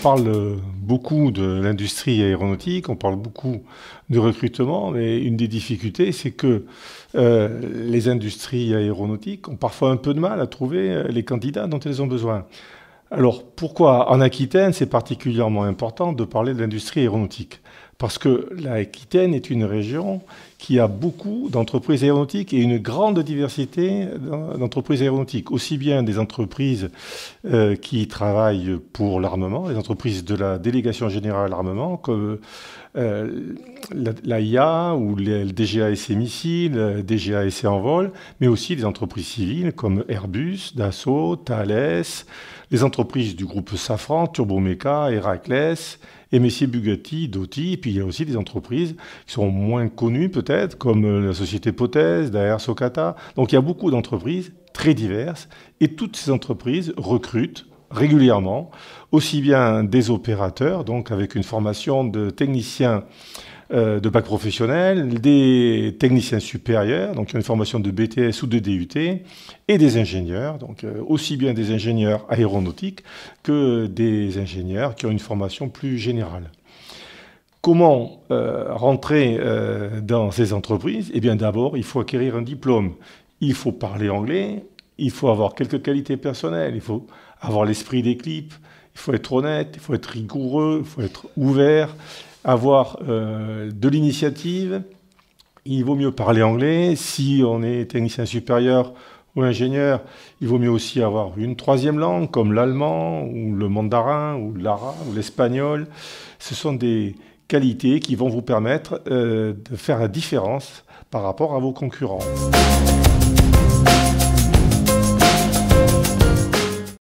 On parle beaucoup de l'industrie aéronautique, on parle beaucoup de recrutement, mais une des difficultés, c'est que euh, les industries aéronautiques ont parfois un peu de mal à trouver euh, les candidats dont elles ont besoin. Alors pourquoi en Aquitaine, c'est particulièrement important de parler de l'industrie aéronautique parce que la l'Aquitaine est une région qui a beaucoup d'entreprises aéronautiques et une grande diversité d'entreprises aéronautiques, aussi bien des entreprises euh, qui travaillent pour l'armement, les entreprises de la délégation générale armement, comme euh, l'AIA ou le DGAS Missiles, DGAS en vol, mais aussi des entreprises civiles comme Airbus, Dassault, Thales, les entreprises du groupe Safran, Turbomeca, Heracles, et Messier Bugatti, Doty, et puis il y a aussi des entreprises qui sont moins connues peut-être, comme euh, la société Pothèse, Daer Socata. Donc il y a beaucoup d'entreprises très diverses, et toutes ces entreprises recrutent régulièrement, aussi bien des opérateurs, donc avec une formation de techniciens euh, de bac professionnel, des techniciens supérieurs, donc une formation de BTS ou de DUT, et des ingénieurs, donc euh, aussi bien des ingénieurs aéronautiques que des ingénieurs qui ont une formation plus générale. Comment euh, rentrer dans ces entreprises Eh bien d'abord, il faut acquérir un diplôme. Il faut parler anglais, il faut avoir quelques qualités personnelles, il faut avoir l'esprit d'équipe. il faut être honnête, il faut être rigoureux, il faut être ouvert, avoir euh, de l'initiative. Il vaut mieux parler anglais. Si on est technicien supérieur ou ingénieur, il vaut mieux aussi avoir une troisième langue comme l'allemand ou le mandarin ou l'arabe ou l'espagnol. Ce sont des qualités qui vont vous permettre euh, de faire la différence par rapport à vos concurrents.